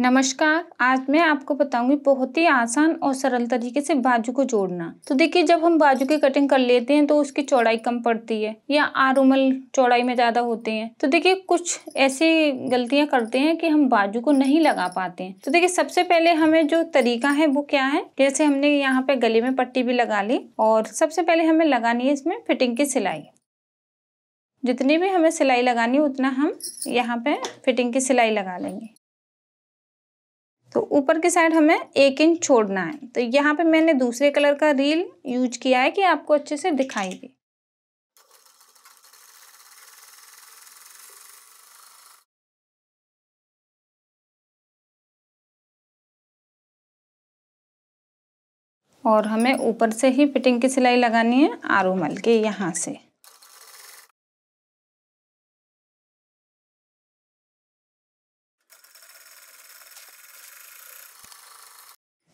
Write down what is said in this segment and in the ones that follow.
नमस्कार आज मैं आपको बताऊंगी बहुत ही आसान और सरल तरीके से बाजू को जोड़ना तो देखिए जब हम बाजू की कटिंग कर लेते हैं तो उसकी चौड़ाई कम पड़ती है या आर उमल चौड़ाई में ज़्यादा होते हैं तो देखिए कुछ ऐसी गलतियां करते हैं कि हम बाजू को नहीं लगा पाते हैं तो देखिए सबसे पहले हमें जो तरीका है वो क्या है जैसे हमने यहाँ पे गले में पट्टी भी लगा ली और सबसे पहले हमें लगानी है इसमें फिटिंग की सिलाई जितनी भी हमें सिलाई लगानी उतना हम यहाँ पे फिटिंग की सिलाई लगा लेंगे तो ऊपर के साइड हमें एक इंच छोड़ना है तो यहाँ पे मैंने दूसरे कलर का रील यूज किया है कि आपको अच्छे से दिखाई दे और हमें ऊपर से ही फिटिंग की सिलाई लगानी है आरूमल के यहाँ से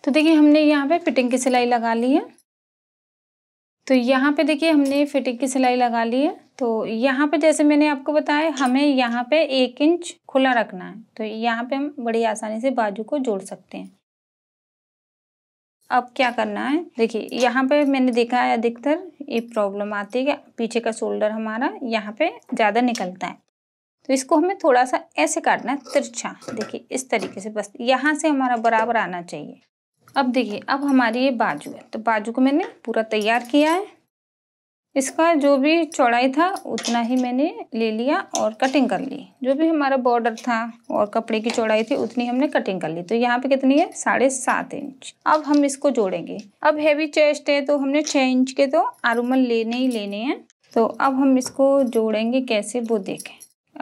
तो देखिए हमने यहाँ पे फिटिंग की सिलाई लगा ली है तो यहाँ पे देखिए हमने फिटिंग की सिलाई लगा ली है तो यहाँ पे जैसे मैंने आपको बताया हमें यहाँ पे एक इंच खुला रखना है तो यहाँ पे हम बड़ी आसानी से बाजू को जोड़ सकते हैं अब क्या करना है देखिए यहाँ पे मैंने देखा है अधिकतर ये प्रॉब्लम आती है कि पीछे का शोल्डर हमारा यहाँ पे ज़्यादा निकलता है तो इसको हमें थोड़ा सा ऐसे काटना है तिरछा देखिए इस तरीके से बस यहाँ से हमारा बराबर आना चाहिए अब देखिए अब हमारी ये बाजू है तो बाजू को मैंने पूरा तैयार किया है इसका जो भी चौड़ाई था उतना ही मैंने ले लिया और कटिंग कर ली जो भी हमारा बॉर्डर था और कपड़े की चौड़ाई थी उतनी हमने कटिंग कर ली तो यहाँ पे कितनी है साढ़े सात इंच अब हम इसको जोड़ेंगे अब हैवी चेस्ट है तो हमने छः इंच के तो आरुमल लेने ही लेने हैं तो अब हम इसको जोड़ेंगे कैसे वो देखें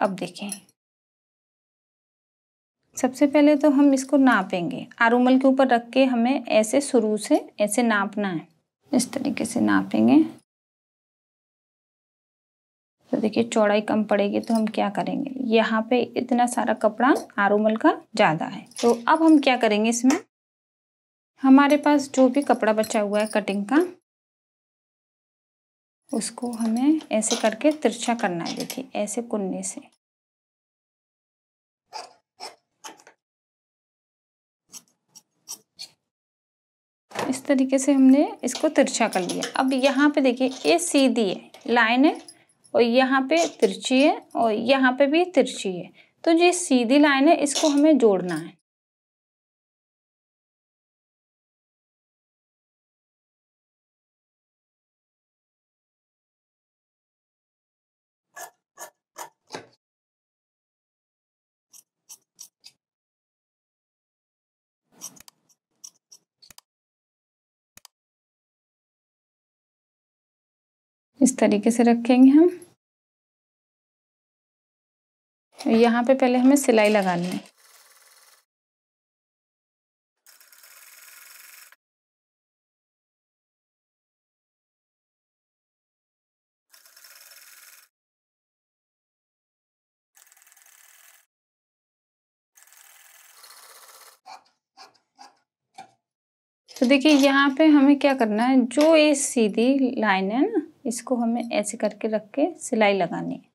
अब देखें सबसे पहले तो हम इसको नापेंगे आरूमल के ऊपर रख के हमें ऐसे शुरू से ऐसे नापना है इस तरीके से नापेंगे तो देखिए चौड़ाई कम पड़ेगी तो हम क्या करेंगे यहाँ पे इतना सारा कपड़ा आरूमल का ज़्यादा है तो अब हम क्या करेंगे इसमें हमारे पास जो भी कपड़ा बचा हुआ है कटिंग का उसको हमें ऐसे करके तिरछा करना है देखिए ऐसे कुन्ने से इस तरीके से हमने इसको तिरछा कर लिया अब यहाँ पे देखिए ये सीधी है लाइन है और यहाँ पे तिरछी है और यहाँ पे भी तिरछी है तो ये सीधी लाइन है इसको हमें जोड़ना है इस तरीके से रखेंगे हम यहाँ पे पहले हमें सिलाई लगानी है तो देखिए यहाँ पे हमें क्या करना है जो ये सीधी लाइन है ना इसको हमें ऐसे करके रख के सिलाई लगानी है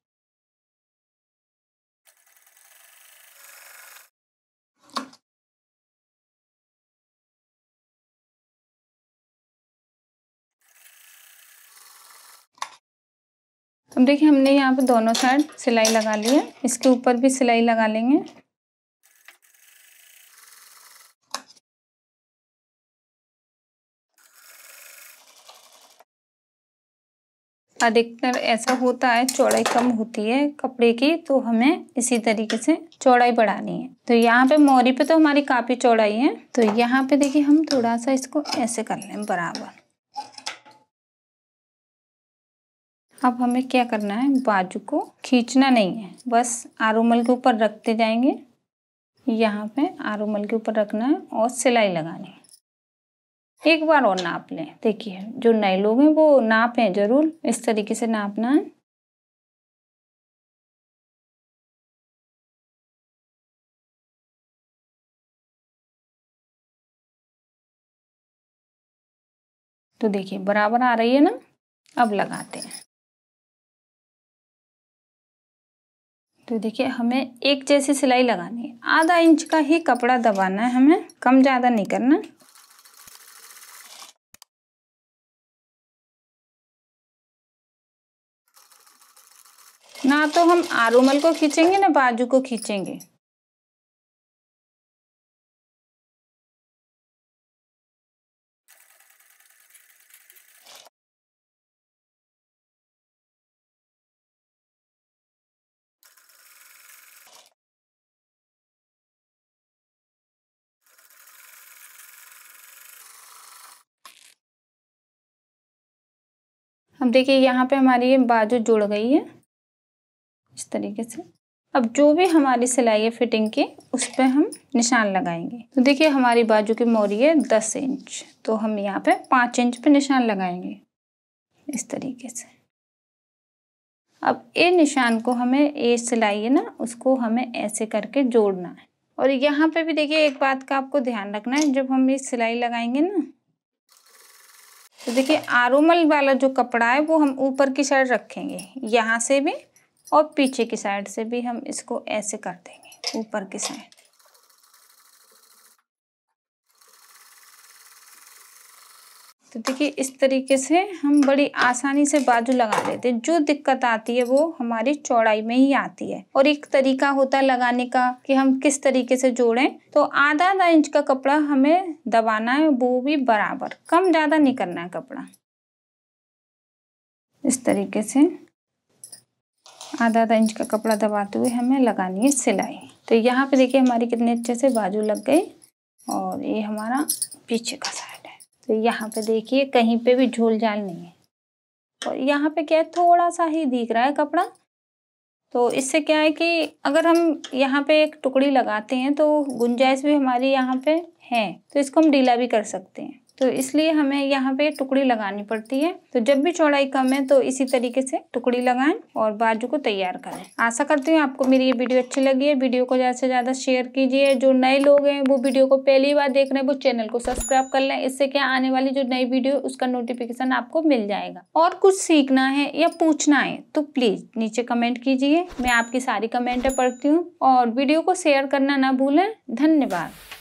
अब तो देखिए हमने यहाँ पे दोनों साइड सिलाई लगा ली है इसके ऊपर भी सिलाई लगा लेंगे अधिकतर ऐसा होता है चौड़ाई कम होती है कपड़े की तो हमें इसी तरीके से चौड़ाई बढ़ानी है तो यहाँ पे मोरी पे तो हमारी काफ़ी चौड़ाई है तो यहाँ पे देखिए हम थोड़ा सा इसको ऐसे कर लें बराबर अब हमें क्या करना है बाजू को खींचना नहीं है बस आरोमल के ऊपर रखते जाएंगे यहाँ पे आरोमल के ऊपर रखना है और सिलाई लगानी है एक बार और नाप लें देखिए जो नए लोग हैं वो हैं जरूर इस तरीके से नापना है तो देखिए बराबर आ रही है ना अब लगाते हैं तो देखिए हमें एक जैसी सिलाई लगानी है आधा इंच का ही कपड़ा दबाना है हमें कम ज़्यादा नहीं करना ना तो हम आरूमल को खींचेंगे ना बाजू को खींचेंगे अब देखिए यहाँ पे हमारी ये बाजू जुड़ गई है इस तरीके से अब जो भी हमारी सिलाई है फिटिंग की उस पर हम निशान लगाएंगे तो देखिए हमारी बाजू की मोरी है दस इंच तो हम यहाँ पे पाँच इंच पे निशान लगाएंगे इस तरीके से अब ए निशान को हमें ए सिलाई है ना उसको हमें ऐसे करके जोड़ना है और यहाँ पे भी देखिए एक बात का आपको ध्यान रखना है जब हम ये सिलाई लगाएंगे ना तो देखिए आरोमल वाला जो कपड़ा है वो हम ऊपर की साइड रखेंगे यहाँ से भी और पीछे की साइड से भी हम इसको ऐसे कर देंगे ऊपर की साइड तो देखिए इस तरीके से हम बड़ी आसानी से बाजू लगा लेते हैं जो दिक्कत आती है वो हमारी चौड़ाई में ही आती है और एक तरीका होता है लगाने का कि हम किस तरीके से जोड़ें तो आधा आधा इंच का कपड़ा हमें दबाना है वो भी बराबर कम ज़्यादा नहीं करना है कपड़ा इस तरीके से आधा आधा इंच का कपड़ा दबाते हुए हमें लगानी है सिलाई तो यहाँ पे देखिए हमारी कितने अच्छे से बाजू लग गए और ये हमारा पीछे का साइड है तो यहाँ पे देखिए कहीं पे भी झोल झाल नहीं है और यहाँ पे क्या है थोड़ा सा ही दिख रहा है कपड़ा तो इससे क्या है कि अगर हम यहाँ पे एक टुकड़ी लगाते हैं तो गुंजाइश भी हमारी यहाँ पे है तो इसको हम ढीला भी कर सकते हैं तो इसलिए हमें यहाँ पे टुकड़ी लगानी पड़ती है तो जब भी चौड़ाई कम है तो इसी तरीके से टुकड़ी लगाएं और बाजू को तैयार करें आशा करती हूँ आपको मेरी ये वीडियो अच्छी लगी है वीडियो को ज़्यादा से ज़्यादा शेयर कीजिए जो नए लोग हैं वो वीडियो को पहली बार देख रहे हैं वो चैनल को सब्सक्राइब कर लें इससे क्या आने वाली जो नई वीडियो उसका नोटिफिकेशन आपको मिल जाएगा और कुछ सीखना है या पूछना है तो प्लीज़ नीचे कमेंट कीजिए मैं आपकी सारी कमेंटें पढ़ती हूँ और वीडियो को शेयर करना ना भूलें धन्यवाद